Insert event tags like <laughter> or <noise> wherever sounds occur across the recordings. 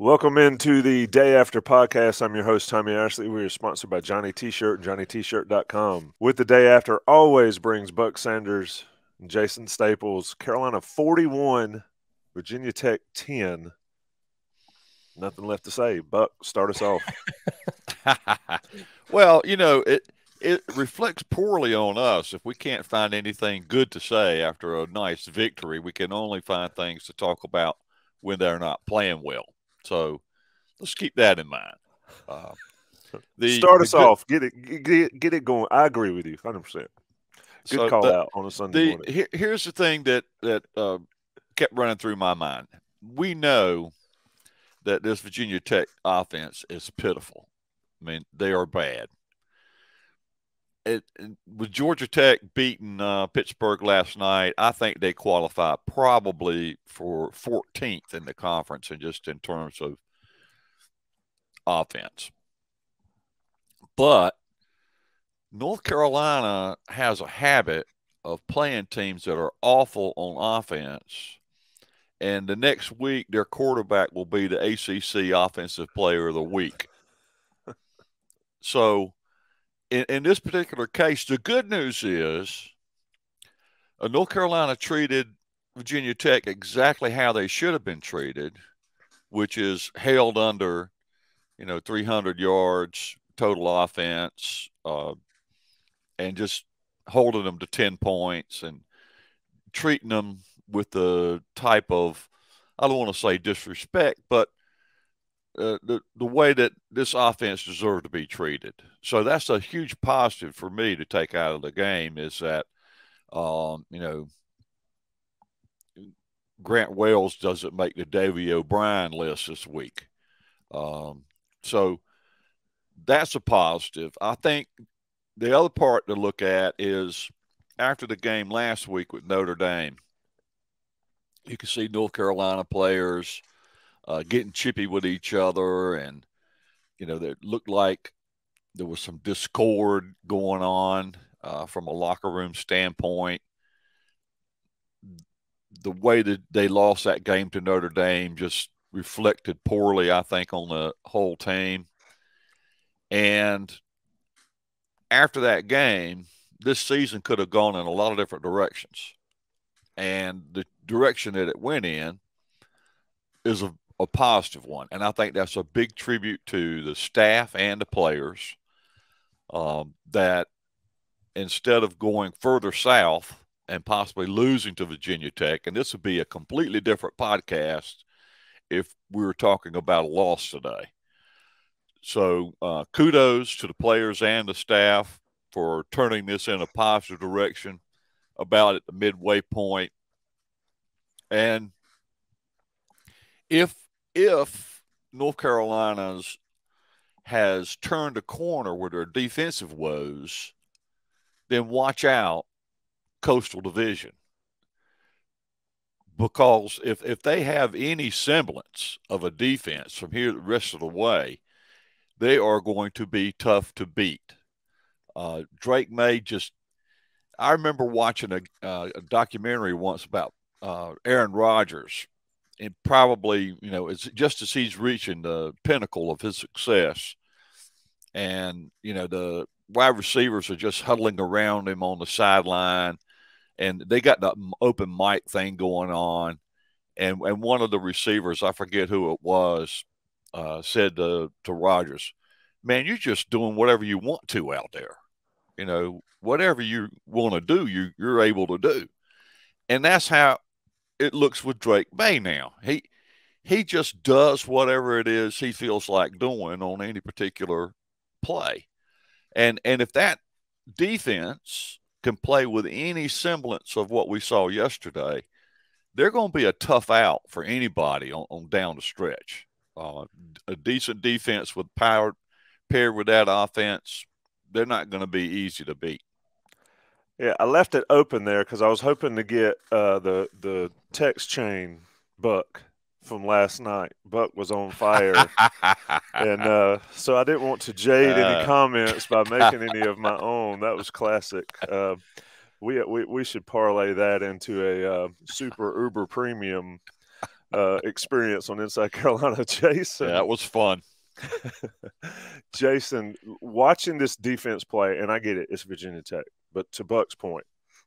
Welcome into the Day After Podcast. I'm your host, Tommy Ashley. We are sponsored by Johnny T-Shirt JohnnyT-Shirt.com. With the Day After always brings Buck Sanders, Jason Staples, Carolina 41, Virginia Tech 10. Nothing left to say. Buck, start us off. <laughs> well, you know, it it reflects poorly on us if we can't find anything good to say after a nice victory. We can only find things to talk about when they're not playing well. So let's keep that in mind. Uh, the, Start us the, off. Get it, get, get it going. I agree with you 100%. Good so call the, out on a Sunday the, morning. Here, here's the thing that, that uh, kept running through my mind. We know that this Virginia Tech offense is pitiful. I mean, they are bad it, with Georgia Tech beating uh, Pittsburgh last night, I think they qualify probably for 14th in the conference, and just in terms of offense. But North Carolina has a habit of playing teams that are awful on offense. And the next week, their quarterback will be the ACC Offensive Player of the Week. <laughs> so in, in this particular case, the good news is uh, North Carolina treated Virginia Tech exactly how they should have been treated, which is held under, you know, 300 yards total offense, uh, and just holding them to 10 points and treating them with the type of I don't want to say disrespect, but uh, the, the way that this offense deserved to be treated. So that's a huge positive for me to take out of the game is that, um, you know, Grant Wells doesn't make the Davy O'Brien list this week. Um, so that's a positive. I think the other part to look at is after the game last week with Notre Dame, you can see North Carolina players – uh, getting chippy with each other, and you know, that looked like there was some discord going on uh, from a locker room standpoint. The way that they lost that game to Notre Dame just reflected poorly, I think, on the whole team. And after that game, this season could have gone in a lot of different directions. And the direction that it went in is a a positive one. And I think that's a big tribute to the staff and the players um, that instead of going further south and possibly losing to Virginia Tech, and this would be a completely different podcast if we were talking about a loss today. So uh, kudos to the players and the staff for turning this in a positive direction about at the midway point. And if if North Carolina's has turned a corner with their defensive woes, then watch out Coastal Division. Because if, if they have any semblance of a defense from here the rest of the way, they are going to be tough to beat. Uh, Drake May just, I remember watching a, uh, a documentary once about uh, Aaron Rodgers and probably you know it's just as he's reaching the pinnacle of his success and you know the wide receivers are just huddling around him on the sideline and they got the open mic thing going on and and one of the receivers i forget who it was uh, said to, to rogers man you're just doing whatever you want to out there you know whatever you want to do you you're able to do and that's how it looks with Drake May now. He he just does whatever it is he feels like doing on any particular play. And and if that defense can play with any semblance of what we saw yesterday, they're going to be a tough out for anybody on, on down the stretch. Uh, a decent defense with power paired with that offense, they're not going to be easy to beat. Yeah, I left it open there because I was hoping to get uh, the the text chain buck from last night. Buck was on fire, <laughs> and uh, so I didn't want to jade uh. any comments by <laughs> making any of my own. That was classic. Uh, we, uh, we we should parlay that into a uh, super uber premium experience on Inside Carolina, <laughs> Jason. Yeah, that was fun. Jason, watching this defense play, and I get it, it's Virginia Tech. But to Buck's point,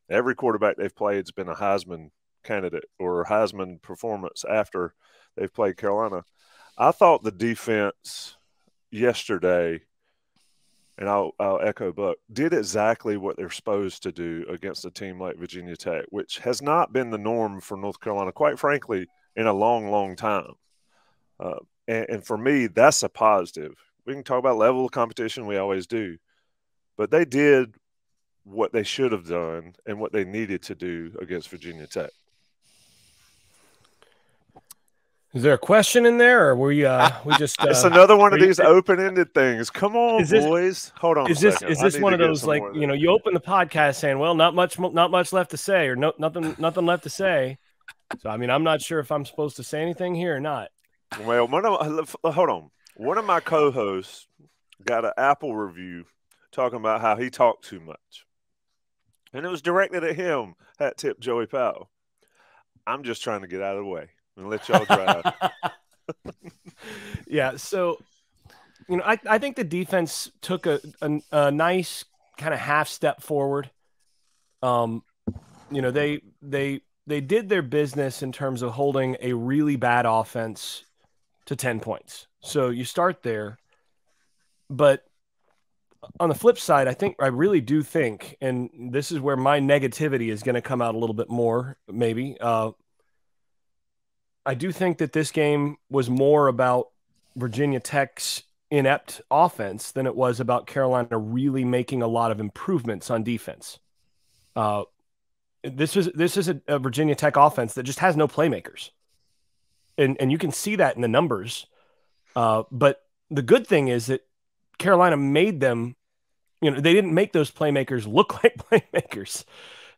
every quarterback they've played has been a Heisman candidate or Heisman performance after they've played Carolina. I thought the defense yesterday, and I'll, I'll echo Buck, did exactly what they're supposed to do against a team like Virginia Tech, which has not been the norm for North Carolina, quite frankly, in a long, long time. Uh, and, and for me, that's a positive. We can talk about level of competition, we always do. But they did what they should have done and what they needed to do against Virginia Tech. Is there a question in there, or were you? Uh, we just uh, it's another one of these open-ended things. Come on, this, boys, hold on. Is this second. is this one of those like you know you open the podcast saying, well, not much, not much left to say, or no, nothing, nothing left to say. So I mean, I'm not sure if I'm supposed to say anything here or not. Well, one of, hold on. One of my co-hosts got an Apple review talking about how he talked too much and it was directed at him. Hat tip, Joey Powell. I'm just trying to get out of the way and let y'all drive. <laughs> yeah. So, you know, I, I think the defense took a, a, a nice kind of half step forward. Um, you know, they, they, they did their business in terms of holding a really bad offense to 10 points. So you start there, but on the flip side, I think I really do think, and this is where my negativity is going to come out a little bit more, maybe. Uh, I do think that this game was more about Virginia Tech's inept offense than it was about Carolina really making a lot of improvements on defense. Uh, this is this is a, a, Virginia Tech offense that just has no playmakers, and and you can see that in the numbers. Uh, but the good thing is that Carolina made them, you know, they didn't make those playmakers look <laughs> like playmakers.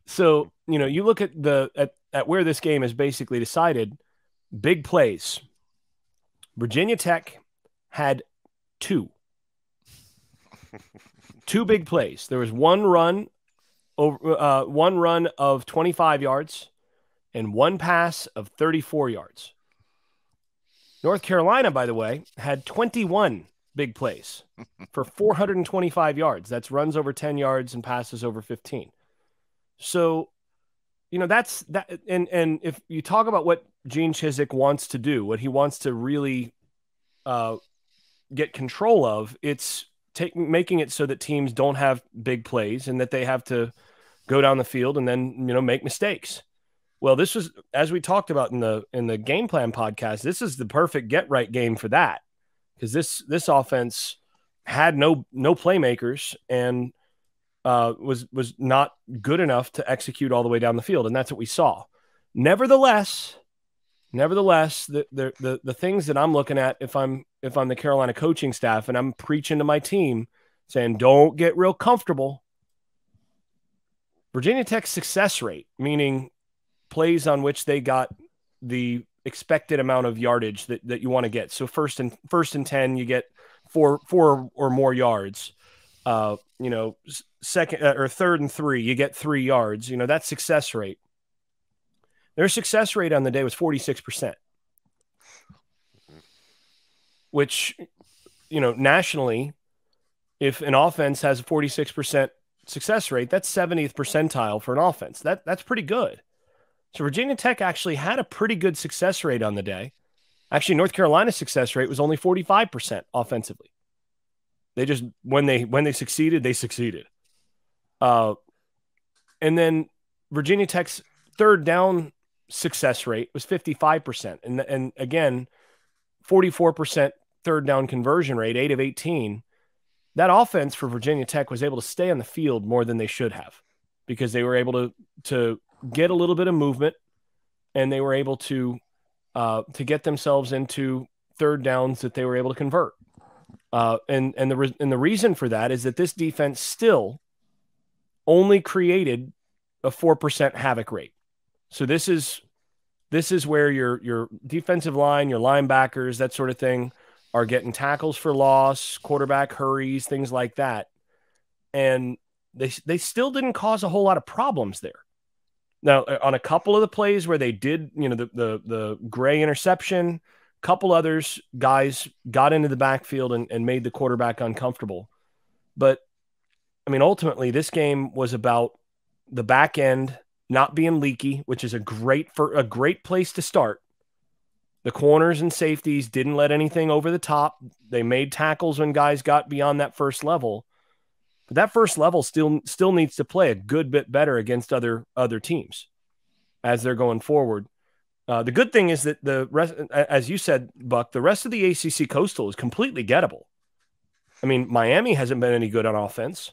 So, you know, you look at the at, at where this game is basically decided, big plays. Virginia Tech had two. <laughs> two big plays. There was one run over uh, one run of 25 yards and one pass of 34 yards. North Carolina, by the way, had 21 big plays <laughs> for 425 yards. That's runs over 10 yards and passes over 15. So, you know, that's that. And, and if you talk about what Gene Chiswick wants to do, what he wants to really uh, get control of, it's take, making it so that teams don't have big plays and that they have to go down the field and then, you know, make mistakes. Well, this was as we talked about in the in the game plan podcast. This is the perfect get right game for that because this this offense had no no playmakers and uh, was was not good enough to execute all the way down the field, and that's what we saw. Nevertheless, nevertheless, the the the, the things that I'm looking at if I'm if I'm the Carolina coaching staff and I'm preaching to my team saying don't get real comfortable. Virginia Tech's success rate, meaning plays on which they got the expected amount of yardage that, that you want to get. So first and first and 10, you get four, four or more yards, uh, you know, second uh, or third and three, you get three yards, you know, that success rate. Their success rate on the day was 46%, which, you know, nationally, if an offense has a 46% success rate, that's 70th percentile for an offense. That that's pretty good. So Virginia Tech actually had a pretty good success rate on the day. Actually, North Carolina's success rate was only 45% offensively. They just when they when they succeeded, they succeeded. Uh, and then Virginia Tech's third down success rate was 55%. And and again, 44% third down conversion rate, 8 of 18. That offense for Virginia Tech was able to stay on the field more than they should have because they were able to to get a little bit of movement, and they were able to uh, to get themselves into third downs that they were able to convert. Uh, and and the re- and the reason for that is that this defense still only created a four percent havoc rate. So this is this is where your your defensive line, your linebackers, that sort of thing, are getting tackles for loss, quarterback hurries, things like that, and they they still didn't cause a whole lot of problems there. Now, uh, on a couple of the plays where they did, you know, the the, the Gray interception, a couple others guys got into the backfield and, and made the quarterback uncomfortable. But I mean, ultimately, this game was about the back end not being leaky, which is a great for a great place to start. The corners and safeties didn't let anything over the top. They made tackles when guys got beyond that first level. But that first level still still needs to play a good bit better against other other teams as they're going forward. Uh, the good thing is that the rest, as you said, Buck, the rest of the ACC Coastal is completely gettable. I mean, Miami hasn't been any good on offense.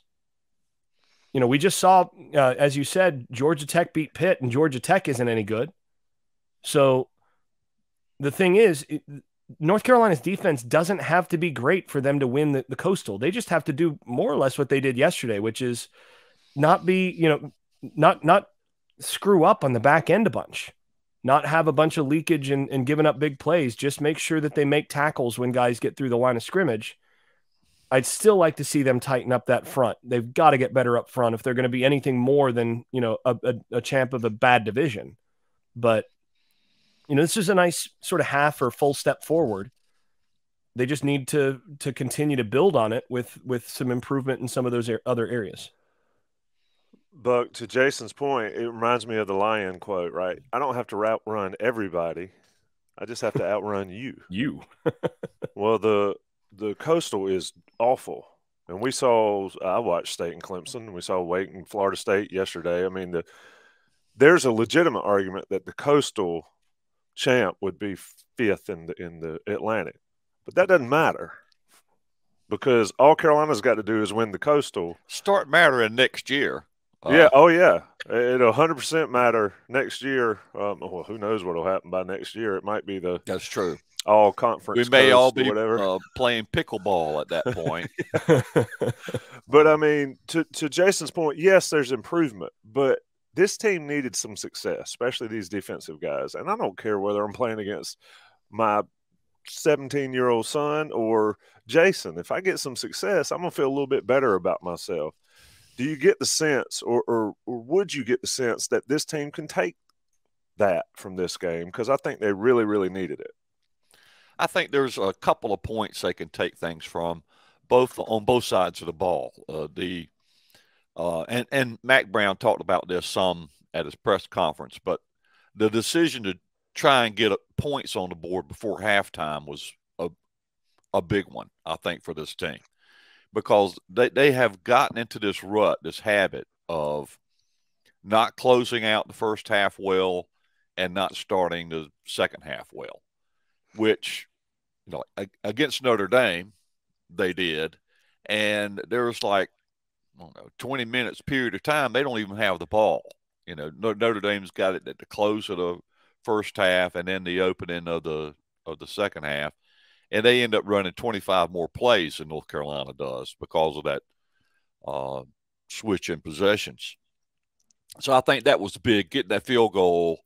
You know, we just saw, uh, as you said, Georgia Tech beat Pitt, and Georgia Tech isn't any good. So the thing is, it, North Carolina's defense doesn't have to be great for them to win the, the, coastal. They just have to do more or less what they did yesterday, which is not be, you know, not not screw up on the back end a bunch, not have a bunch of leakage and, and giving up big plays. Just make sure that they make tackles when guys get through the line of scrimmage. I'd still like to see them tighten up that front. They've got to get better up front if they're going to be anything more than, you know, a, a, a champ of a bad division. But you know, this is a nice sort of half or full step forward. They just need to to continue to build on it with with some improvement in some of those other areas. But to Jason's point, it reminds me of the lion quote, right? I don't have to outrun everybody. I just have to <laughs> outrun you. You. <laughs> well, the the coastal is awful. And we saw I watched State and Clemson. We saw Wake and Florida State yesterday. I mean, the there's a legitimate argument that the coastal champ would be fifth in the in the Atlantic. But that doesn't matter because all Carolina's got to do is win the Coastal. Start mattering next year. Uh, yeah. Oh, yeah. It'll 100% matter next year. Um, well, who knows what'll happen by next year? It might be the that's true. All conference. We may all be whatever. Uh, playing pickleball at that point. <laughs> but I mean, to to Jason's point, yes, there's improvement, but this team needed some success, especially these defensive guys. And I don't care whether I'm playing against my 17 year old son or Jason. If I get some success, I'm going to feel a little bit better about myself. Do you get the sense, or, or, or would you get the sense that this team can take that from this game? Because I think they really, really needed it. I think there's a couple of points they can take things from, both on both sides of the ball. Uh, the uh, and and Mac Brown talked about this some at his press conference, but the decision to try and get uh, points on the board before halftime was a a big one, I think, for this team because they, they have gotten into this rut, this habit of not closing out the first half well and not starting the second half well, which you know against Notre Dame they did, and there was like know, 20 minutes period of time, they don't even have the ball. You know, Notre Dame's got it at the close of the first half and then the opening of the of the second half. And they end up running 25 more plays than North Carolina does because of that uh, switch in possessions. So I think that was big. Getting that field goal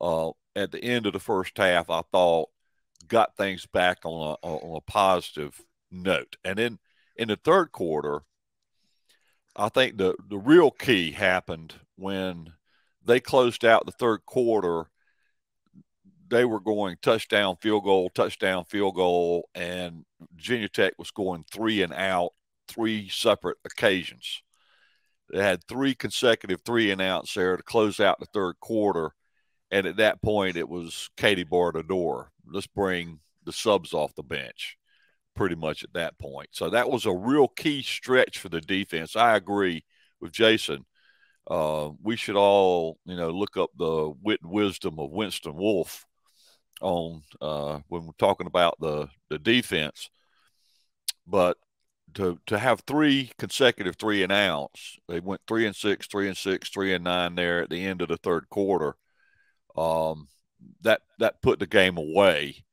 uh, at the end of the first half, I thought got things back on a, on a positive note. And then in the third quarter, I think the the real key happened when they closed out the third quarter. They were going touchdown, field goal, touchdown, field goal, and Virginia Tech was going three and out three separate occasions. They had three consecutive three and outs there to close out the third quarter. And at that point, it was Katie barred the door. Let's bring the subs off the bench pretty much at that point. So that was a real key stretch for the defense. I agree with Jason. Uh, we should all, you know, look up the wit and wisdom of Winston Wolf on uh, when we're talking about the the defense. But to to have three consecutive three and outs, they went three and six, three and six, three and nine there at the end of the third quarter. Um, that that put the game away,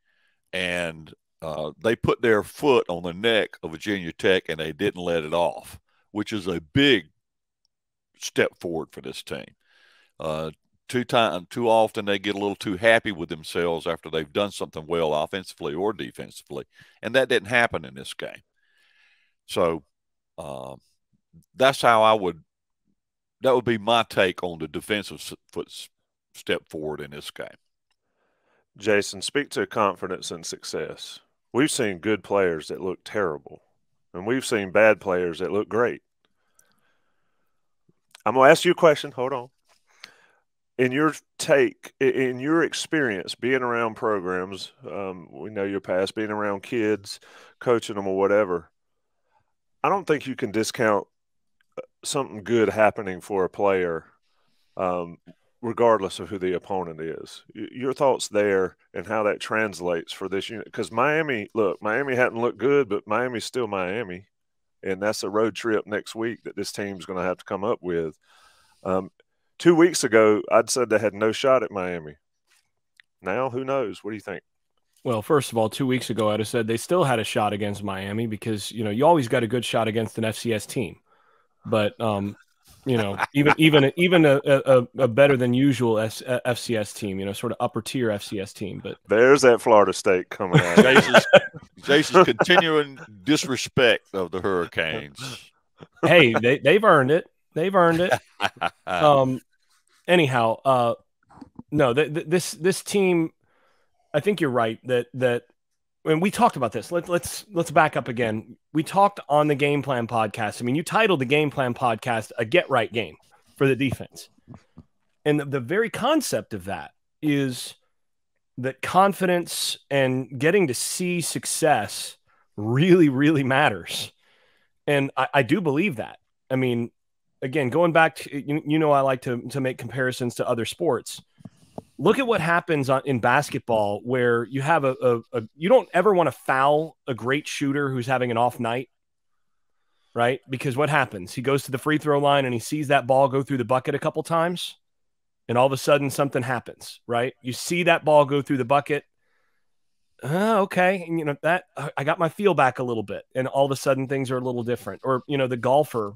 and uh, they put their foot on the neck of Virginia Tech and they didn't let it off, which is a big step forward for this team. Uh, too time, too often they get a little too happy with themselves after they've done something well offensively or defensively, and that didn't happen in this game. So uh, that's how I would. That would be my take on the defensive foot step forward in this game. Jason, speak to confidence and success we've seen good players that look terrible, and we've seen bad players that look great. I'm going to ask you a question. Hold on. In your take, in your experience being around programs, um, we know your past, being around kids, coaching them or whatever, I don't think you can discount uh, something good happening for a player um, regardless of who the opponent is. Your thoughts there and how that translates for this unit? Because Miami, look, Miami hadn't looked good, but Miami's still Miami, and that's a road trip next week that this team's going to have to come up with. Um, two weeks ago, I'd said they had no shot at Miami. Now, who knows? What do you think? Well, first of all, two weeks ago, I'd have said they still had a shot against Miami because you know you always got a good shot against an FCS team. But um, you know, even even even a, a, a better than usual S, a, uh, FCS team, you know, sort of upper tier FCS team. But there's that Florida State coming out. Jason's, <laughs> Jason's continuing disrespect of the Hurricanes. Hey, they they've earned it. They've earned it. <laughs> Um, anyhow, uh, no, th- th- this this team, I think you're right that that mean, we talked about this, let, us let's, let's back up again. We talked on the game plan podcast. I mean, you titled the game plan podcast a get right game for the defense, and the, the very concept of that is that confidence and getting to see success really, really matters, and I, I do believe that. I mean, again, going back to you, you know, I like to to make comparisons to other sports look at what happens on, in basketball where you have a, a, a you don't ever want to foul a great shooter who's having an off night right because what happens he goes to the free throw line and he sees that ball go through the bucket a couple times and all of a sudden something happens right you see that ball go through the bucket uh, okay and you know that uh, i got my feel back a little bit and all of a sudden things are a little different or you know the golfer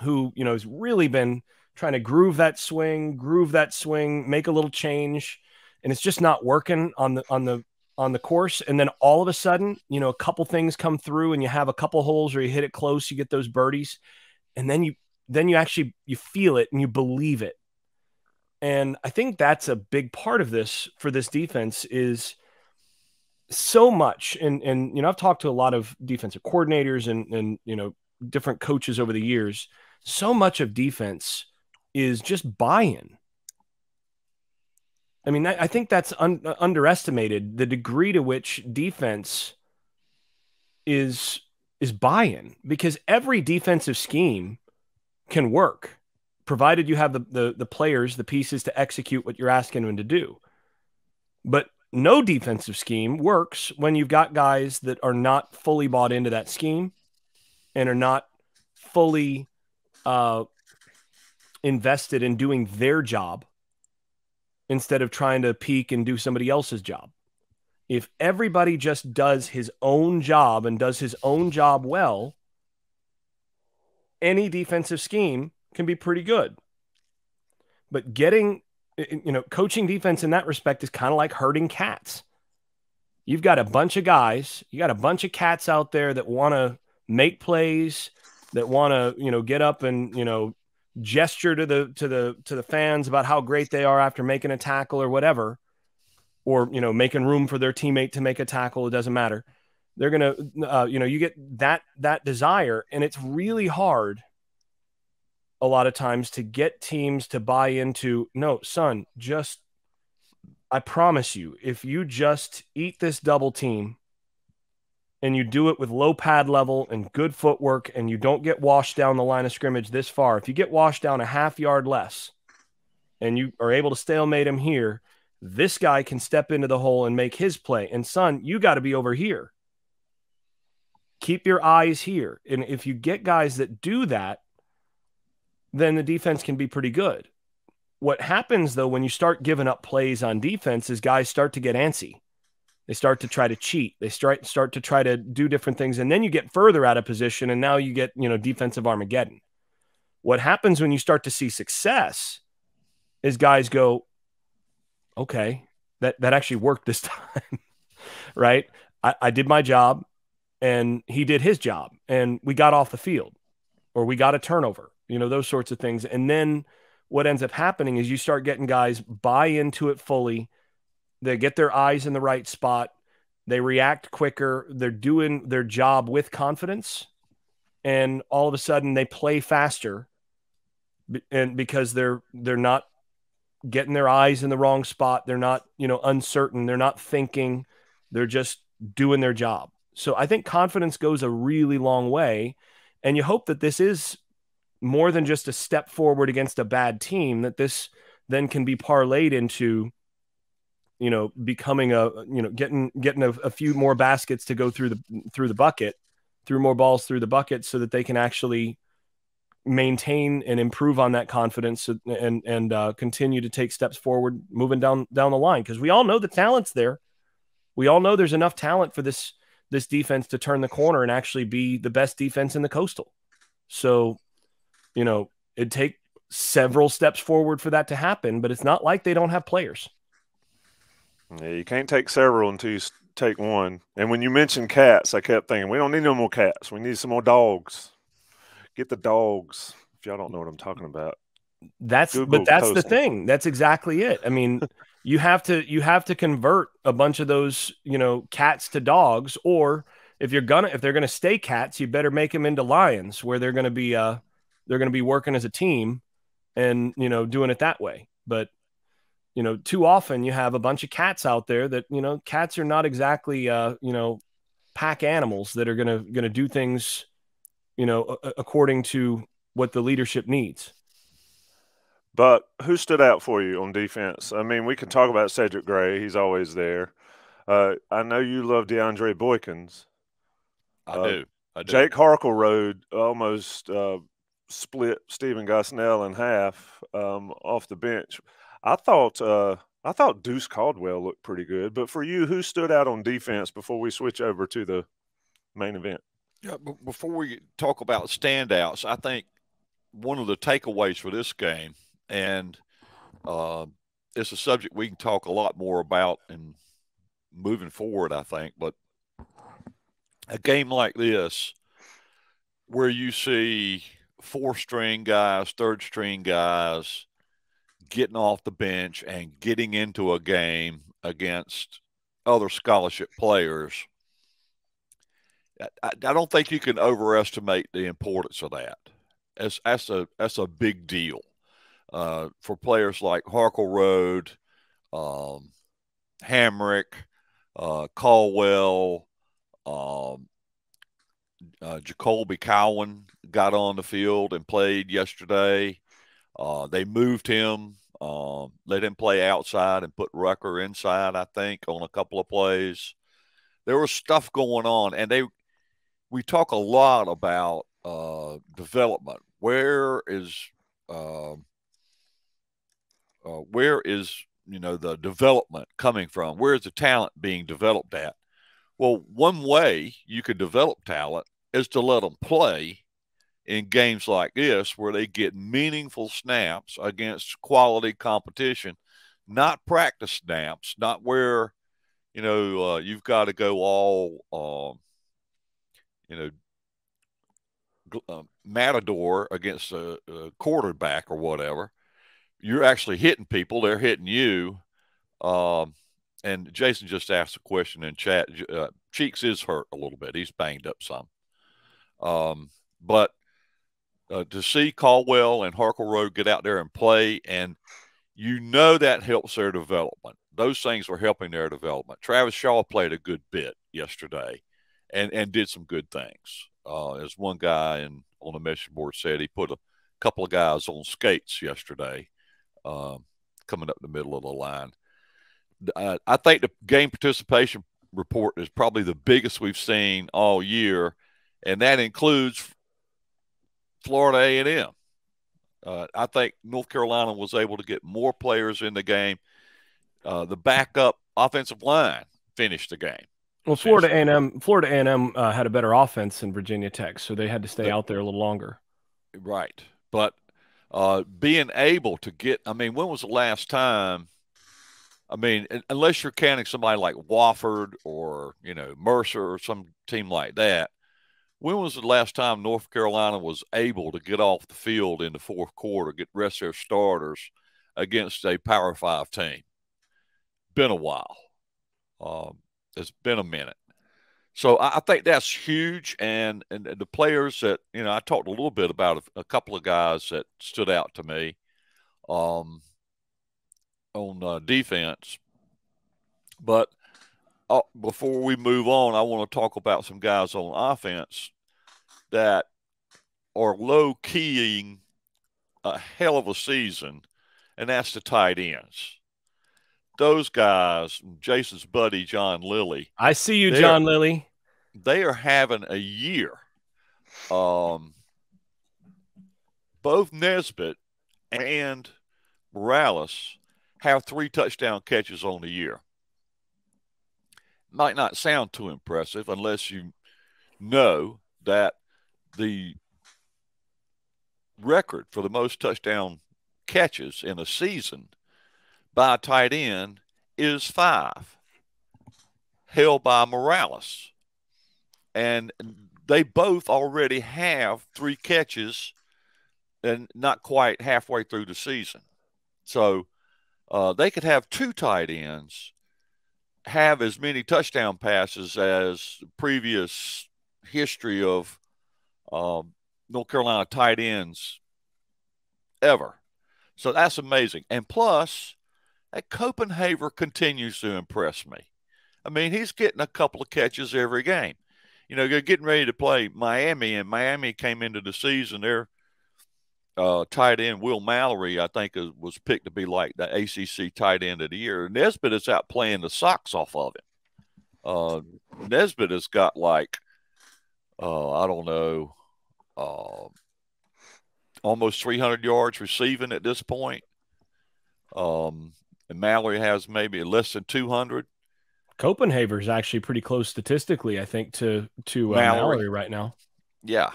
who you know has really been trying to groove that swing, groove that swing, make a little change, and it's just not working on the on the on the course. And then all of a sudden, you know, a couple things come through, and you have a couple holes, or you hit it close, you get those birdies, and then you then you actually you feel it and you believe it. And I think that's a big part of this for this defense is so much and and you know I've talked to a lot of defensive coordinators and and you know different coaches over the years so much of defense is just buy-in. I mean, I, think that's un- underestimated the degree to which defense is is buy-in because every defensive scheme can work provided you have the, the, the players the pieces to execute what you're asking them to do but no defensive scheme works when you've got guys that are not fully bought into that scheme and are not fully uh, invested in doing their job instead of trying to peak and do somebody else's job. If everybody just does his own job and does his own job well, any defensive scheme can be pretty good. But getting, you know, coaching defense in that respect is kind of like herding cats. You've got a bunch of guys, you got a bunch of cats out there that want to make plays, that want to, you know, get up and, you know, gesture to the to the to the fans about how great they are after making a tackle or whatever or you know making room for their teammate to make a tackle it doesn't matter they're gonna uh, you know you get that that desire and it's really hard a lot of times to get teams to buy into no son just i promise you if you just eat this double team and you do it with low pad level and good footwork and you don't get washed down the line of scrimmage this far, if you get washed down a half yard less and you are able to stalemate him here, this guy can step into the hole and make his play. And son, you got to be over here. Keep your eyes here. And if you get guys that do that, then the defense can be pretty good. What happens though when you start giving up plays on defense is guys start to get antsy they start to try to cheat. They start start to try to do different things, and then you get further out of position, and now you get you know defensive Armageddon. What happens when you start to see success is guys go, okay, that that actually worked this <laughs> time, right? I, I did my job, and he did his job, and we got off the field, or we got a turnover, you know those sorts of things, and then what ends up happening is you start getting guys buy into it fully they get their eyes in the right spot. They react quicker. They're doing their job with confidence. And all of a sudden they play faster and because they're they're not getting their eyes in the wrong spot. They're not, you know, uncertain. They're not thinking. They're just doing their job. So I think confidence goes a really long way. And you hope that this is more than just a step forward against a bad team, that this then can be parlayed into you know becoming a you know getting getting a, a, few more baskets to go through the through the bucket through more balls through the bucket so that they can actually maintain and improve on that confidence and and uh, continue to take steps forward moving down down the line because we all know the talent's there we all know there's enough talent for this this defense to turn the corner and actually be the best defense in the coastal so you know it take several steps forward for that to happen but it's not like they don't have players yeah, you can't take several until you take one. And when you mentioned cats, I kept thinking, we don't need no more cats. We need some more dogs. Get the dogs. If y'all don't know what I'm talking about. That's Google but that's posting. the thing. That's exactly it. I mean, <laughs> you have to you have to convert a bunch of those, you know, cats to dogs or if you're gonna if they're gonna stay cats, you better make them into lions where they're gonna be uh they're gonna be working as a team and, you know, doing it that way. But you know, too often you have a bunch of cats out there that, you know, cats are not exactly, uh, you know, pack animals that are going to, going to do things, you know, a- according to what the leadership needs. But who stood out for you on defense? I mean, we can talk about Cedric Gray. He's always there. Uh, I know you love DeAndre Boykins. I, uh, do. Jake Harkle Jake Harkleroad almost uh, split Stephen Gosnell in half um, off the bench. I thought uh, I thought Deuce Caldwell looked pretty good, but for you, who stood out on defense before we switch over to the main event? Yeah, before we talk about standouts, I think one of the takeaways for this game, and uh, it's a subject we can talk a lot more about and moving forward, I think, but a game like this where you see four string guys, third string guys, getting off the bench and getting into a game against other scholarship players. I, I don't think you can overestimate the importance of that. That's, a, that's a big deal uh, for players like Harkle Road, um, Hamrick, uh, Caldwell, um, uh, Jacoby Cowan got on the field and played yesterday. Uh, they moved him, uh, let him play outside and put Rucker inside, I think, on a couple of plays. There was stuff going on, and they we talk a lot about uh, development. Where is um, uh, where is you know the development coming from? Where is the talent being developed at? Well, one way you could develop talent is to let them play in games like this where they get meaningful snaps against quality competition, not practice snaps, not where, you know, uh, you've got to go all, um, you know, uh, matador against a, a, quarterback or whatever. You're actually hitting people; they're hitting you. Um, and Jason just asked a question in chat. Uh, Cheeks is hurt a little bit; he's banged up some. Um, but uh, to see Caldwell and Harkle Road get out there and play, and you know that helps their development. Those things are helping their development. Travis Shaw played a good bit yesterday, and and did some good things. Uh, as one guy in, on the message board said, he put a couple of guys on skates yesterday, uh, coming up the middle of the line. I think the game participation report is probably the biggest we've seen all year, and that includes Florida A&M. Uh, I think North Carolina was able to get more players in the game. Uh, the backup offensive line finished the game. Well, Florida A&M, Florida A&M uh, had a better offense than Virginia Tech, so they had to stay the, out there a little longer. Right, but uh, being able to get—I mean, when was the last time? I mean, unless you're counting somebody like Wofford or you know Mercer or some team like that, when was the last time North Carolina was able to get off the field in the fourth quarter, get rest their starters against a Power Five team? Been a while. Um, it's been a minute. So I, I think that's huge, and, and, and the players that you know I talked a little bit about a, a couple of guys that stood out to me um, on uh, defense, but uh, before we move on, I want to talk about some guys on offense that are low keying a hell of a season, and that's the tight ends. Those guys, Jason's buddy John Lilly. I see you, John Lilly. They are having a year. Um, both Nesbitt and Morales have three touchdown catches on the year might not sound too impressive unless you know that the record for the most touchdown catches in a season by a tight end is five, held by Morales. And they both already have three catches and not quite halfway through the season. So uh, they could have two tight ends have as many touchdown passes as previous history of um, North Carolina tight ends ever. So that's amazing. And plus, that Copenhagen continues to impress me. I mean, he's getting a couple of catches every game. You know, they're getting ready to play Miami, and Miami came into the season. They're uh, tight end Will Mallory, I think, is, was picked to be like the ACC tight end of the year. Nesbitt is out playing the socks off of him. Uh, Nesbitt has got like, uh, I don't know, uh, almost 300 yards receiving at this point. Um, and Mallory has maybe less than 200. is actually pretty close statistically, I think, to to uh, Mallory. Mallory right now. Yeah.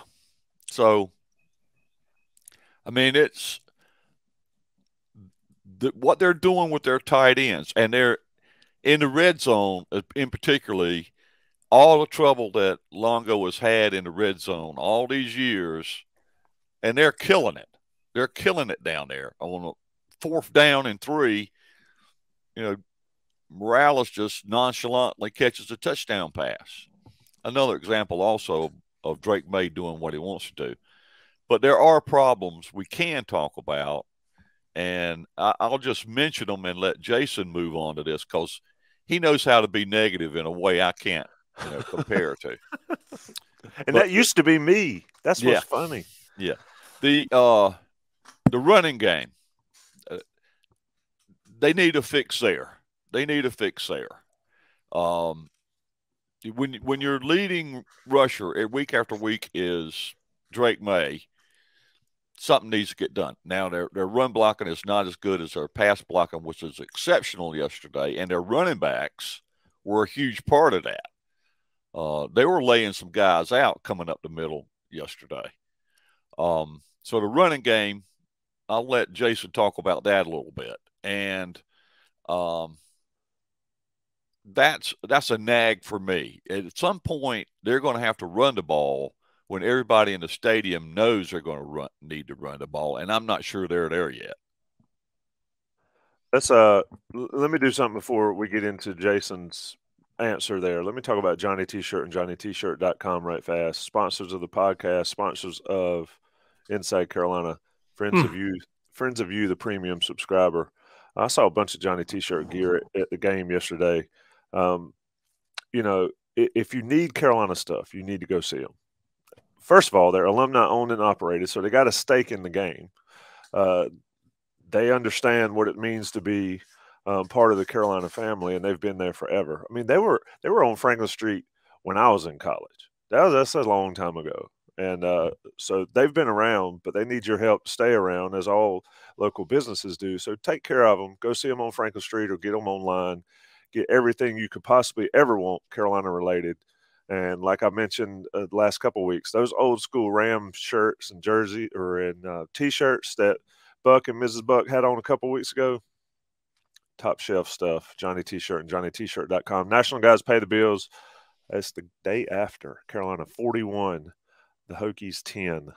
So I mean, it's the, what they're doing with their tight ends, and they're in the red zone, uh, in particularly, all the trouble that Longo has had in the red zone all these years, and they're killing it. They're killing it down there on a fourth down and three. You know, Morales just nonchalantly catches a touchdown pass. Another example also of Drake May doing what he wants to do. But there are problems we can talk about. And I, I'll just mention them and let Jason move on to this because he knows how to be negative in a way I can't you know, compare to. <laughs> and but, that used to be me. That's what's funny. Yeah. The uh, the running game. Uh, they need a fix there. They need a fix there. Um, when when your leading rusher week after week is Drake May, something needs to get done. Now their their run blocking is not as good as their pass blocking, which was exceptional yesterday, and their running backs were a huge part of that. Uh, they were laying some guys out coming up the middle yesterday. Um, so the running game, I'll let Jason talk about that a little bit, and um, that's that's a nag for me. At some point, they're going to have to run the ball when everybody in the stadium knows they're going to run, need to run the ball, and I'm not sure they're there yet. Let's uh, let me do something before we get into Jason's answer there. Let me talk about Johnny T-shirt and JohnnyT-shirt.com right fast. Sponsors of the podcast, sponsors of Inside Carolina, friends hmm. of you, friends of you, the premium subscriber. I saw a bunch of Johnny T-shirt gear at, at the game yesterday. Um, you know, if you need Carolina stuff, you need to go see them first of all, they're alumni owned and operated, so they got a stake in the game. Uh, they understand what it means to be um, part of the Carolina family, and they've been there forever. I mean, they were they were on Franklin Street when I was in college. That was that's a long time ago, and uh, so they've been around, but they need your help to stay around, as all local businesses do. So take care of them. Go see them on Franklin Street, or get them online. Get everything you could possibly ever want Carolina related and like I mentioned uh, the last couple weeks, those old school Ram shirts and jersey or in uh, t-shirts that Buck and Mrs. Buck had on a couple weeks ago, top shelf stuff. Johnny T-shirt and JohnnyT-shirt.com. National guys pay the bills. That's the day after Carolina 41, the Hokies 10.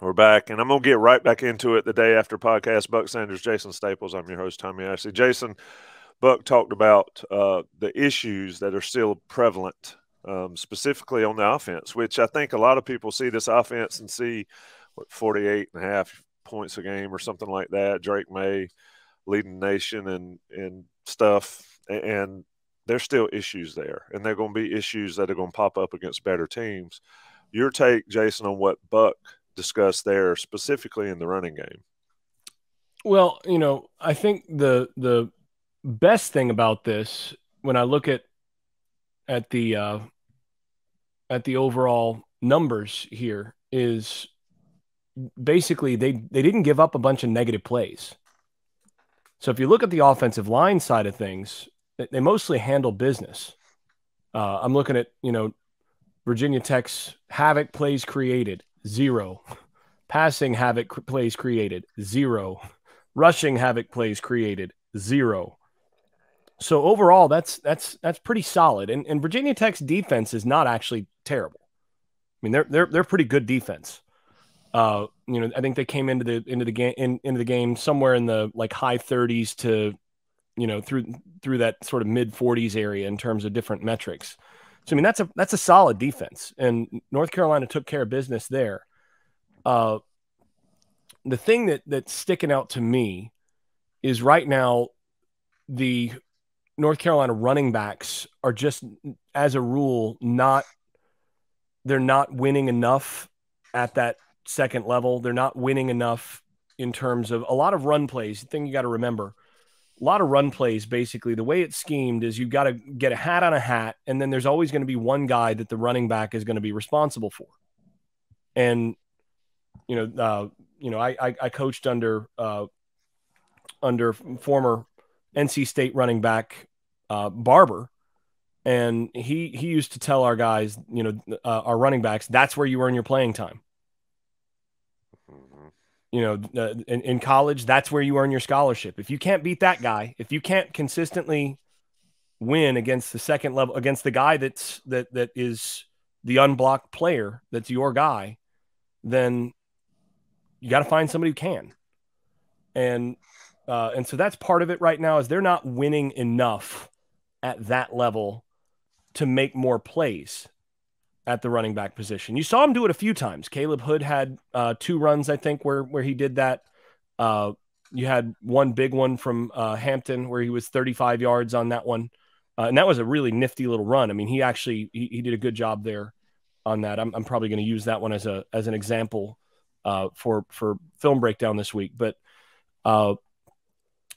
We're back, and I'm gonna get right back into it the day after podcast. Buck Sanders, Jason Staples. I'm your host, Tommy Ashley. Jason, Buck talked about uh, the issues that are still prevalent, um, specifically on the offense, which I think a lot of people see this offense and see what 48 and a half points a game or something like that. Drake May leading nation and and stuff, and there's still issues there, and they're going to be issues that are going to pop up against better teams. Your take, Jason, on what Buck discussed there, specifically in the running game. Well, you know, I think the the best thing about this, when I look at at the uh, at the overall numbers here, is basically they they didn't give up a bunch of negative plays. So if you look at the offensive line side of things, they, mostly handle business. Uh, I'm looking at you know Virginia Tech's havoc plays created zero, passing havoc plays created zero, rushing havoc plays created zero. So overall, that's that's that's pretty solid. And, and Virginia Tech's defense is not actually terrible. I mean, they're they're they're pretty good defense. Uh, you know, I think they came into the into the game in, into the game somewhere in the like high 30s to, you know, through through that sort of mid 40s area in terms of different metrics. So I mean, that's a that's a solid defense, and North Carolina took care of business there. Uh, the thing that that's sticking out to me is right now the North Carolina running backs are just, as a rule, not they're not winning enough at that second level. They're not winning enough in terms of a lot of run plays. The thing you got to remember, a lot of run plays. Basically, the way it's schemed is you've got to get a hat on a hat, and then there's always going to be one guy that the running back is going to be responsible for. And you know, uh, you know, I, I, I coached under uh, under former NC State running back uh, Barber, and he he used to tell our guys, you know, uh, our running backs, that's where you earn your playing time. You know, uh, in, in college, that's where you earn your scholarship. If you can't beat that guy, if you can't consistently win against the second level, against the guy that's that that is the unblocked player, that's your guy, then you got to find somebody who can. And uh, and so that's part of it right now is they're not winning enough at that level to make more plays at the running back position. You saw him do it a few times. Caleb Hood had uh, two runs, I think, where where he did that. Uh, you had one big one from uh, Hampton where he was 35 yards on that one, uh, and that was a really nifty little run. I mean, he actually he, he did a good job there on that. I'm, I'm probably going to use that one as a as an example uh, for for film breakdown this week, but uh,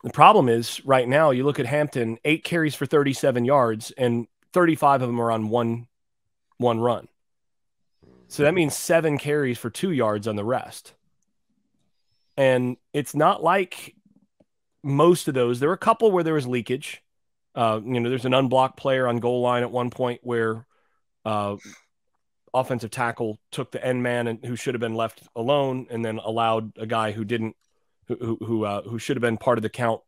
the problem is right now, you look at Hampton, eight carries for 37 yards, and 35 of them are on one one run. So that means seven carries for two yards on the rest. And it's not like most of those. There were a couple where there was leakage. Uh, you know, there's an unblocked player on goal line at one point where uh, offensive tackle took the end man and who should have been left alone, and then allowed a guy who didn't who who uh, who should have been part of the count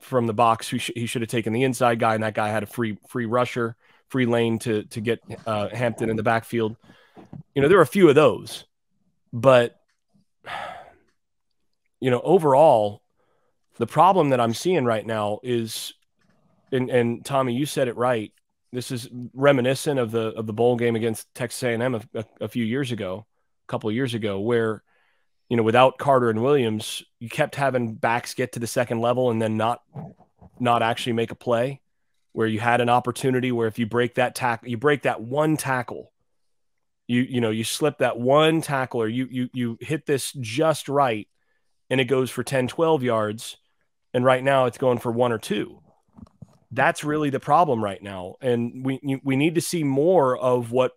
from the box. Who sh- he should have taken the inside guy, and that guy had a free free rusher, free lane to to get uh, Hampton in the backfield. You know, there are a few of those, but you know, overall, the problem that I'm seeing right now is, and and Tommy, you said it right. This is reminiscent of the of the bowl game against Texas A&M a, a, a few years ago, a couple years ago, where you know, without Carter and Williams, you kept having backs get to the second level and then not not actually make a play where you had an opportunity where if you break that tackle, you break that one tackle, you you know, you slip that one tackle or you you you hit this just right and it goes for 10, 12 yards. And right now it's going for one or two. That's really the problem right now. And we we need to see more of what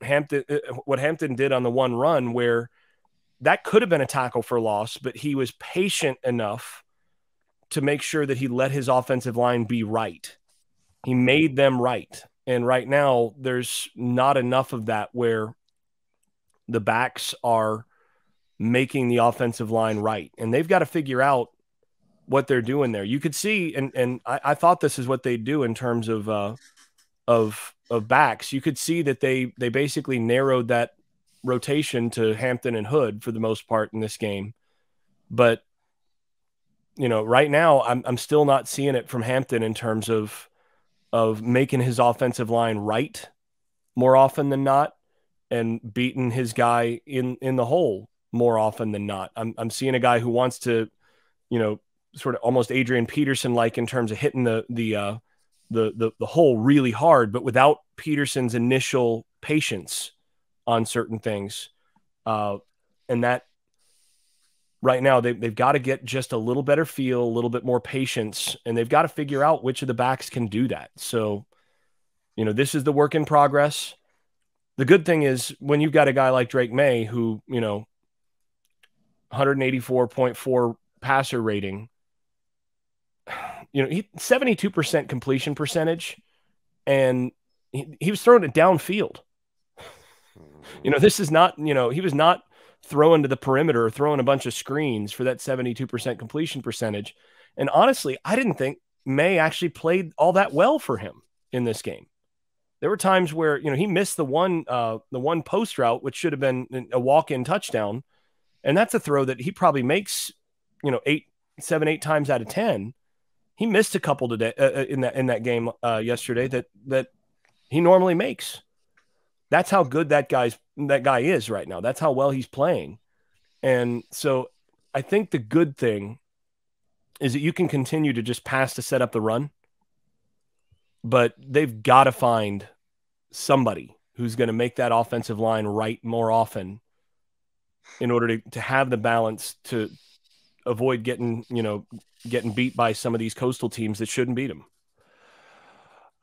Hampton uh, what Hampton did on the one run where that could have been a tackle for loss, but he was patient enough to make sure that he let his offensive line be right. He made them right. And right now, there's not enough of that where the backs are making the offensive line right. And they've got to figure out what they're doing there. You could see, and and I, I thought this is what they do in terms of uh, of of backs. You could see that they they basically narrowed that rotation to Hampton and Hood for the most part in this game. But you know, right now I'm I'm still not seeing it from Hampton in terms of of making his offensive line right more often than not and beating his guy in in the hole more often than not. I'm I'm seeing a guy who wants to, you know, sort of almost Adrian Peterson like in terms of hitting the the uh the the the hole really hard, but without Peterson's initial patience on certain things. Uh, and that right now they, they've got to get just a little better feel, a little bit more patience, and they've got to figure out which of the backs can do that. So, you know, this is the work in progress. The good thing is when you've got a guy like Drake May, who, you know, 184.4 passer rating, you know, he 72% completion percentage, and he, he was throwing it downfield. Mm-hmm. You know, this is not, you know, he was not throwing to the perimeter, throwing a bunch of screens for that 72% completion percentage. And honestly, I didn't think May actually played all that well for him in this game. There were times where, you know, he missed the one uh the one post route which should have been a walk-in touchdown. And that's a throw that he probably makes, you know, 8 7 8 times out of 10. He missed a couple today uh, uh in that in that game uh yesterday that that he normally makes. That's how good that guy's that guy is right now. That's how well he's playing. And so I think the good thing is that you can continue to just pass to set up the run. But they've got to find somebody who's going to make that offensive line right more often in order to, to have the balance to avoid getting, you know, getting beat by some of these coastal teams that shouldn't beat them.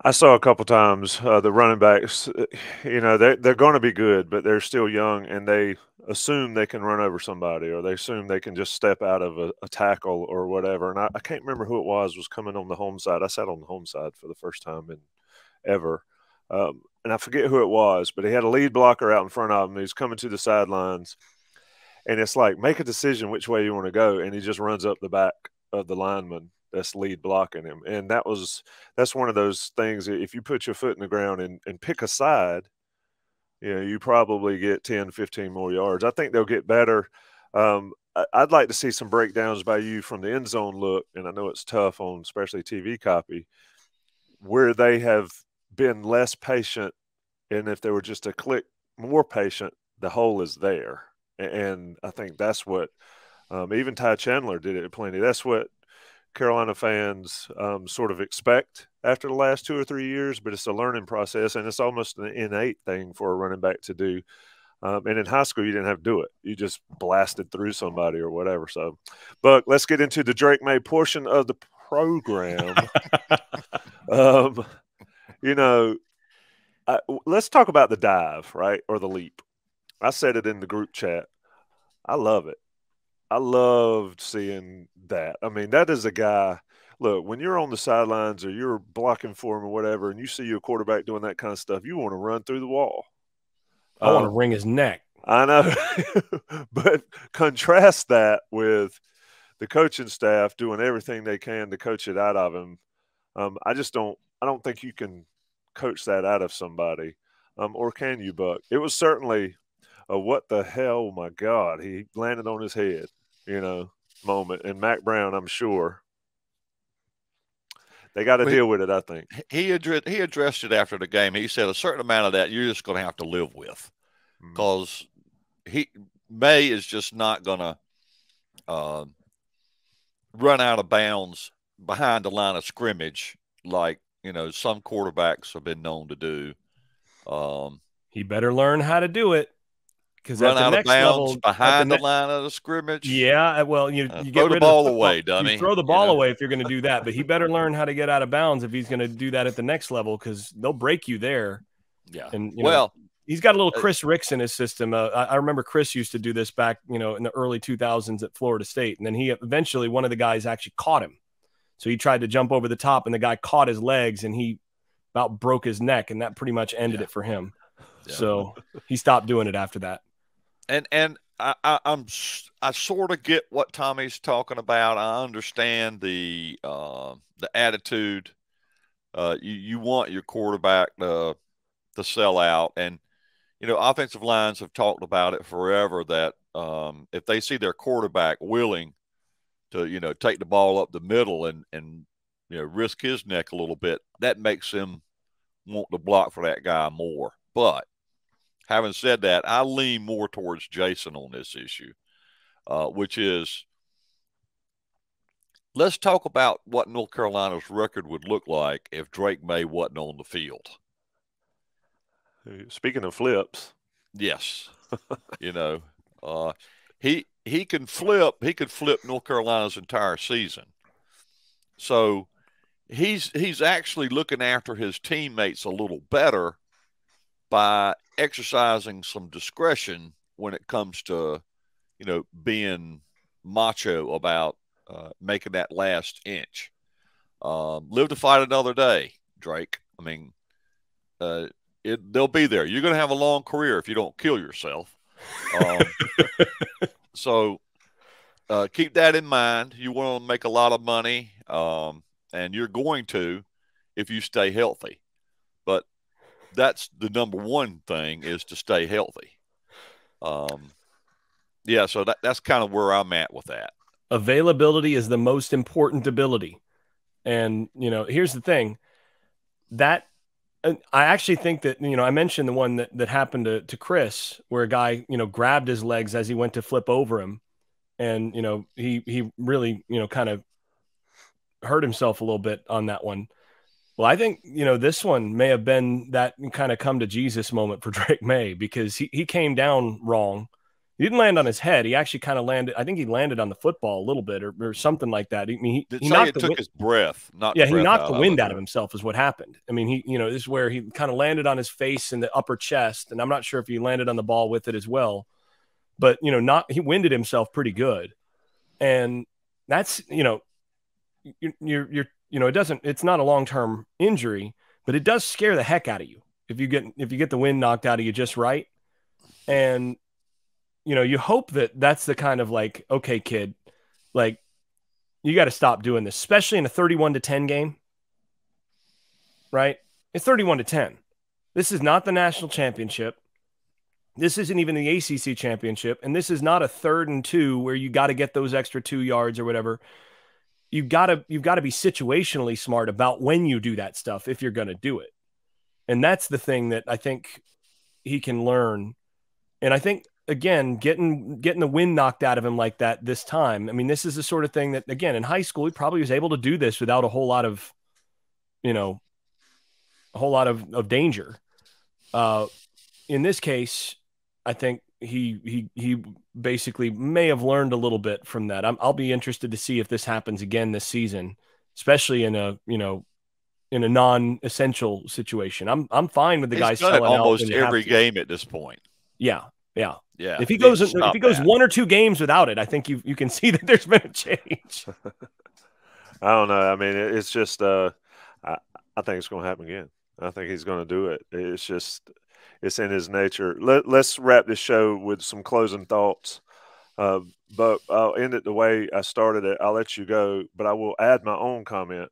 I saw a couple times uh, the running backs. Uh, you know, they they're going to be good, but they're still young, and they assume they can run over somebody, or they assume they can just step out of a, a tackle or whatever. And I, I, can't remember who it was was coming on the home side. I sat on the home side for the first time in ever, um, and I forget who it was, but he had a lead blocker out in front of him. He's coming to the sidelines, and it's like make a decision which way you want to go, and he just runs up the back of the lineman that's lead blocking him. And that was that's one of those things. If you put your foot in the ground and, and pick a side, you know, you probably get 10, 15 more yards. I think they'll get better. Um, I'd like to see some breakdowns by you from the end zone look, and I know it's tough on especially TV copy, where they have been less patient, and if they were just a click more patient, the hole is there. And I think that's what um, even Ty Chandler did it plenty. That's what Carolina fans um, sort of expect after the last two or three years, but it's a learning process and it's almost an innate thing for a running back to do. Um, and in high school, you didn't have to do it. You just blasted through somebody or whatever. So, but let's get into the Drake May portion of the program. <laughs> um, you know, I, let's talk about the dive, right? Or the leap. I said it in the group chat. I love it. I loved seeing that. I mean, that is a guy. Look, when you're on the sidelines or you're blocking for him or whatever, and you see your quarterback doing that kind of stuff, you want to run through the wall. I um, want to uh, wring his neck. I know, <laughs> but contrast that with the coaching staff doing everything they can to coach it out of him. Um, I just don't. I don't think you can coach that out of somebody, um, or can you, Buck? It was certainly a what the hell, my God, he landed on his head you know, moment. And Mac Brown, I'm sure, they got to deal with it. I think he addressed he addressed it after the game. He said a certain amount of that you're just going to have to live with, because mm-hmm. mm. he May is just not going to uh, run out of bounds behind the line of scrimmage like you know some quarterbacks have been known to do. Um, he better learn how to do it because run out of bounds level, behind the, line of the scrimmage. Yeah, well, you, uh, rid throw the ball of, <laughs> away, dummy. You throw the ball you know? away if you're going to do that. But he better learn how to get out of bounds if he's going to do that at the next level because they'll break you there. Yeah, and well, know, he's got a little uh, Chris Ricks in his system. Uh, I, I, remember Chris used to do this back, you know, in the early 2000s at Florida State, and then he eventually one of the guys actually caught him. So he tried to jump over the top, and the guy caught his legs, and he about broke his neck, and that pretty much ended yeah. it for him. Yeah. So he stopped doing it after that and and I, I am I sort of get what Tommy's talking about. I understand the uh, the attitude. Uh, you you want your quarterback to to sell out, and you know offensive lines have talked about it forever that um, if they see their quarterback willing to you know take the ball up the middle and and you know risk his neck a little bit, that makes him want to block for that guy more. But Having said that, I lean more towards Jason on this issue, uh, which is let's talk about what North Carolina's record would look like if Drake May wasn't on the field. Speaking of flips, yes, <laughs> you know, uh, he he can flip. He could flip North Carolina's entire season. So he's he's actually looking after his teammates a little better by exercising some discretion when it comes to, you know, being macho about uh, making that last inch. Um, live to fight another day, Drake. I mean, uh, it, they'll be there. You're going to have a long career if you don't kill yourself. Um, <laughs> so uh, keep that in mind. You want to make a lot of money, um, and you're going to if you stay healthy that's the number one thing is to stay healthy. Um, yeah, so that, that's kind of where I'm at with that. Availability is the most important ability. And, you know, here's the thing that I actually think that, you know, I mentioned the one that, that happened to, to Chris where a guy, you know, grabbed his legs as he went to flip over him. And, you know, he, he really, you know, kind of hurt himself a little bit on that one. Well, I think, you know, this one may have been that kind of come to Jesus moment for <laughs> Drake May because he, he came down wrong. He didn't land on his head. He actually kind of landed. I think he landed on the football a little bit or, or something like that. I mean, he, he knocked took wind, his breath. Not yeah, he knocked the wind out of himself is what happened. I mean, he you know this is where he kind of landed on his face and the upper chest, and I'm not sure if he landed on the ball with it as well, but you know, not he winded himself pretty good, and that's you know, you're you're you know, it doesn't, it's not a long term injury, but it does scare the heck out of you if you get, if you get the wind knocked out of you just right. And, you know, you hope that that's the kind of like, okay, kid, like you got to stop doing this, especially in a 31 to 10 game, right? It's 31 to 10. This is not the national championship. This isn't even the ACC championship. And this is not a third and two where you got to get those extra two yards or whatever you gotta you've got to be situationally smart about when you do that stuff if you're going to do it and that's the thing that i think he can learn and i think again getting getting the wind knocked out of him like that this time i mean this is the sort of thing that again in high school he probably was able to do this without a whole lot of you know a whole lot of, of danger uh, in this case i think he he he basically may have learned a little bit from that. i will be interested to see if this happens again this season, especially in a you know in a non-essential situation. I'm I'm fine with the guys selling almost every game at this point. Yeah, yeah, yeah. If he goes if he goes bad. one or two games without it, I think you you can <laughs> see that there's been a change. <laughs> I don't know. I mean, it's just uh, I I think it's going to happen again. I think he's going to do it. It's just it's in his nature. Let, us wrap this show with some closing thoughts. Uh, but I'll end it the way I started it. I'll let you go, but I will add my own comment.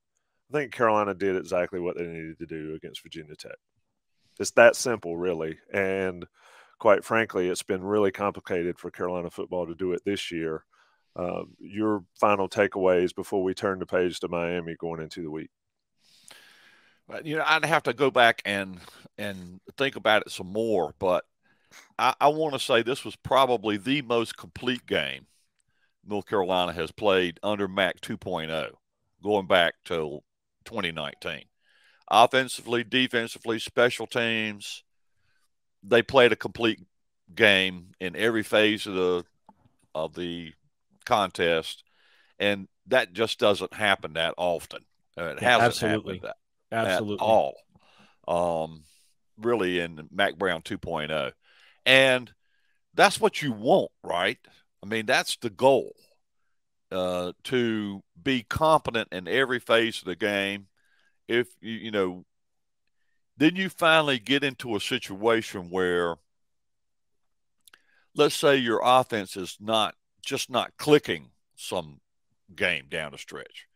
I think Carolina did exactly what they needed to do against Virginia Tech. It's that simple, really. And quite frankly, it's been really complicated for Carolina football to do it this year. Uh, your final takeaways before we turn the page to Miami going into the week. But you know, I'd have to go back and and think about it some more. But I, I want to say this was probably the most complete game North Carolina has played under Mac 2.0, going back to 2019. Offensively, defensively, special teams, they played a complete game in every phase of the of the contest, and that just doesn't happen that often. Uh, it hasn't absolutely. happened that Absolutely. at all. Um, really in Mac Brown 2.0. And that's what you want, right? I mean, that's the goal uh, to be competent in every phase of the game. If you, you know, then you finally get into a situation where, let's say, your offense is not just not clicking some game down the stretch.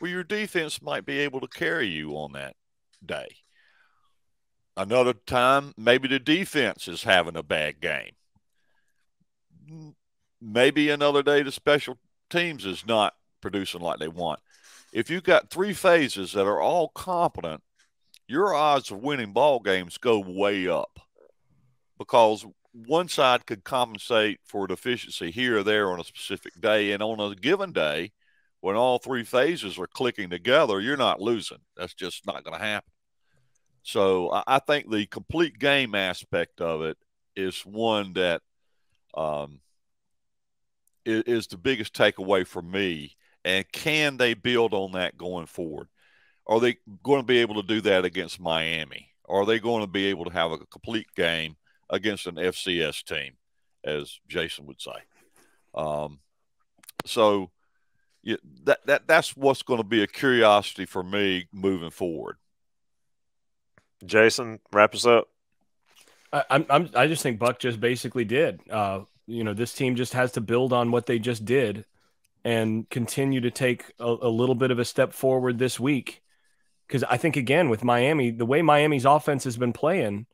Well, your defense might be able to carry you on that day. Another time, maybe the defense is having a bad game. Maybe another day, the special teams is not producing like they want. If you've got three phases that are all competent, your odds of winning ball games go way up because one side could compensate for deficiency here or there on a specific day. And on a given day, when all three phases are clicking together, you're not losing. That's just not going to happen. So I, think the complete game aspect of it is one that um, is the biggest takeaway for me. And can they build on that going forward? Are they going to be able to do that against Miami? Are they going to be able to have a complete game against an FCS team, as Jason would say? Um, so you, that that that's what's going to be a curiosity for me moving forward. Jason, wrap us up. I, I'm, I'm I just think Buck just basically did. Uh, you know, this team just has to build on what they just did and continue to take a, a little bit of a step forward this week. Because I think again with Miami, the way Miami's offense has been playing,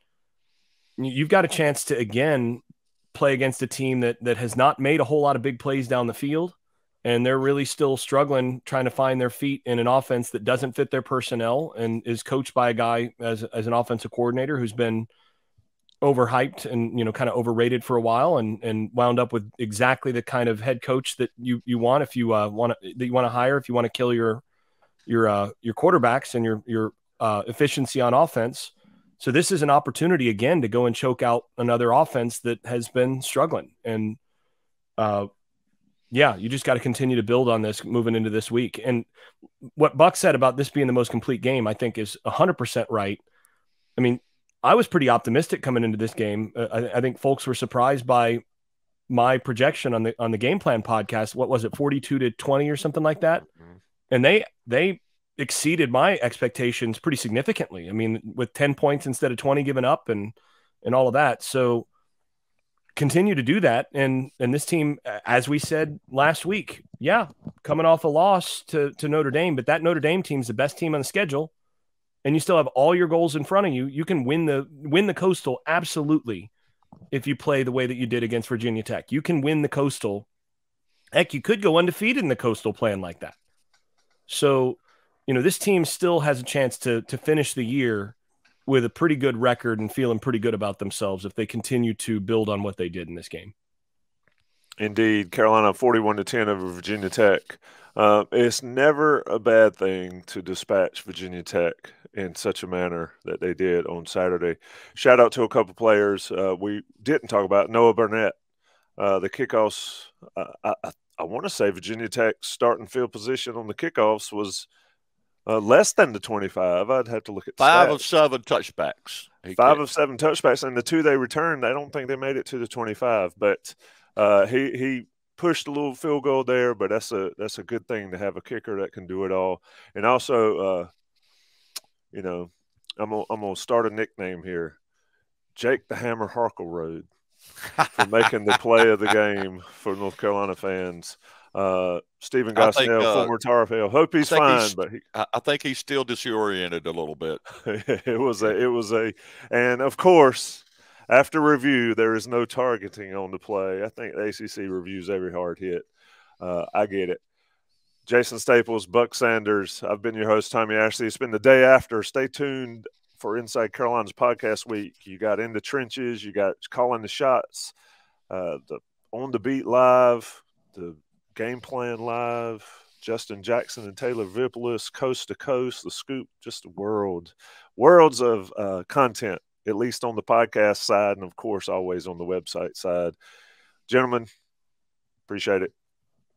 you've got a chance to again play against a team that that has not made a whole lot of big plays down the field and they're really still struggling trying to find their feet in an offense that doesn't fit their personnel and is coached by a guy as, as an offensive coordinator who's been overhyped and you know kind of overrated for a while and and wound up with exactly the kind of head coach that you you want if you uh, want to that you want to hire if you want to kill your your uh, your quarterbacks and your your uh, efficiency on offense so this is an opportunity again to go and choke out another offense that has been struggling and uh, yeah, you just got to continue to build on this moving into this week. And what Buck said about this being the most complete game, I think is 100% right. I mean, I was pretty optimistic coming into this game. Uh, I, I, think folks were surprised by my projection on the on the game plan podcast. What was it, 42 to 20 or something like that? Mm-hmm. And they they exceeded my expectations pretty significantly. I mean, with 10 points instead of 20 given up and and all of that. So continue to do that. And and this team, as we said last week, yeah, coming off a loss to to Notre Dame, but that Notre Dame team's the best team on the schedule, and you still have all your goals in front of you. You can win the win the Coastal absolutely if you play the way that you did against Virginia Tech. You can win the Coastal. Heck, you could go undefeated in the Coastal plan like that. So, you know, this team still has a chance to to finish the year with a pretty good record and feeling pretty good about themselves if they continue to build on what they did in this game. Indeed, Carolina 41 to 10 over Virginia Tech. Uh, it's never a bad thing to dispatch Virginia Tech in such a manner that they did on Saturday. Shout out to a couple players uh, we didn't talk about. Noah Burnett, uh, the kickoffs. Uh, I, I, I want to say Virginia Tech's starting field position on the kickoffs was – uh, less than the 25. I'd have to look at five stats. of seven touchbacks. He five of seven touchbacks, and the two they returned, I don't think they made it to the 25. But uh, he he pushed a little field goal there, but that's a that's a good thing to have a kicker that can do it all. And also, uh, you know, I'm gonna, I'm gonna start a nickname here, Jake the Hammer Harkle Road, for making the play of the <laughs> game for North Carolina fans. Uh, Stephen Gosnell, uh, former Tar Heel. Hope he's fine, he's, but he, I think he's still disoriented a little bit. <laughs> it was a, it was a, and of course, after review, there is no targeting on the play. I think the ACC reviews every hard hit. Uh, I get it. Jason Staples, Buck Sanders. I've been your host, Tommy Ashley. It's been the day after. Stay tuned for Inside Carolina's podcast week. You got in the trenches. You got calling the shots. Uh, the on the beat live. The Game Plan Live, Justin Jackson and Taylor Vipolis, Coast to Coast, The Scoop, just a world, worlds of uh, content, at least on the podcast side, and of course, always on the website side. Gentlemen, appreciate it.